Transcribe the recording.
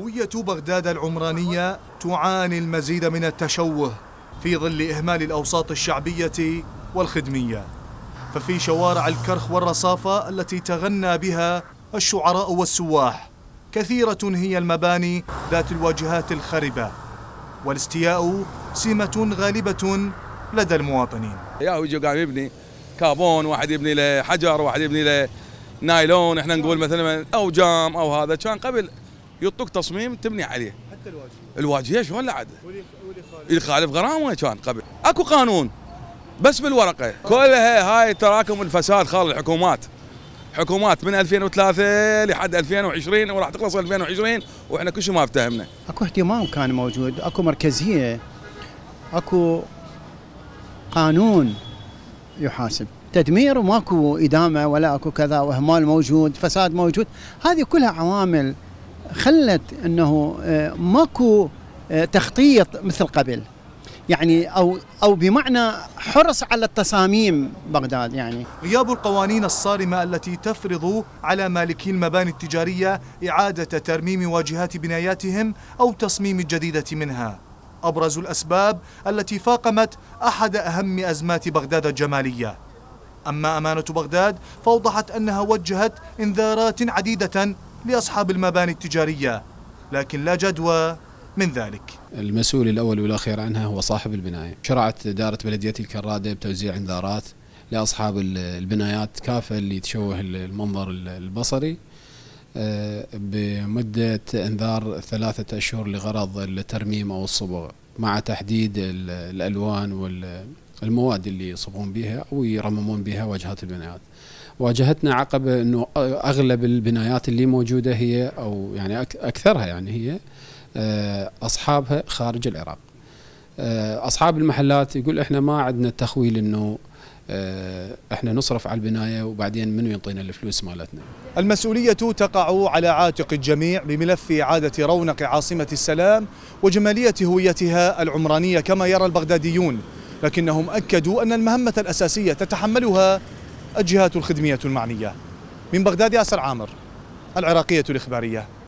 هوية بغداد العمرانية تعاني المزيد من التشوه في ظل إهمال الأوساط الشعبية والخدمية ففي شوارع الكرخ والرصافة التي تغنى بها الشعراء والسواح كثيرة هي المباني ذات الواجهات الخربة والاستياء سمة غالبة لدى المواطنين ياهو يجي قام يبني كابون واحد يبني له حجر واحد يبني له نايلون احنا نقول مثلا او جام او هذا كان قبل يعطوك تصميم تبني عليه حتى الواجهه الواجهه شلون لا عاد يخالف غرامه كان قبل اكو قانون بس بالورقه كلها هاي تراكم الفساد خال الحكومات حكومات من 2003 لحد 2020 وراح تخلص 2020 واحنا كل شيء ما افتهمنا اكو اهتمام كان موجود اكو مركزيه اكو قانون يحاسب تدمير وماكو ادامه ولا اكو كذا واهمال موجود فساد موجود هذه كلها عوامل خلت انه آه، ماكو آه، تخطيط مثل قبل يعني او او بمعنى حرص على التصاميم بغداد يعني غياب القوانين الصارمه التي تفرض على مالكي المباني التجاريه اعاده ترميم واجهات بناياتهم او تصميم الجديده منها ابرز الاسباب التي فاقمت احد اهم ازمات بغداد الجماليه اما امانه بغداد فاوضحت انها وجهت انذارات عديده لأصحاب المباني التجارية لكن لا جدوى من ذلك المسؤول الأول والأخير عنها هو صاحب البناية شرعت إدارة بلدية الكرادة بتوزيع انذارات لأصحاب البنايات كافة اللي تشوه المنظر البصري آه، بمدة انذار ثلاثة أشهر لغرض الترميم أو الصبغ مع تحديد الألوان والمواد اللي يصبغون بها أو يرممون بها واجهات البنايات واجهتنا عقبه انه اغلب البنايات اللي موجوده هي او يعني اكثرها يعني هي آه، اصحابها خارج العراق. آه، اصحاب المحلات يقول احنا ما عندنا التخويل انه آه، احنا نصرف على البنايه وبعدين منو يعطينا الفلوس مالتنا. المسؤوليه تقع على عاتق الجميع بملف اعاده رونق عاصمه السلام وجماليه هويتها العمرانيه كما يرى البغداديون، لكنهم اكدوا ان المهمه الاساسيه تتحملها الجهات الخدمية المعنية من بغداد ياسر عامر العراقية الإخبارية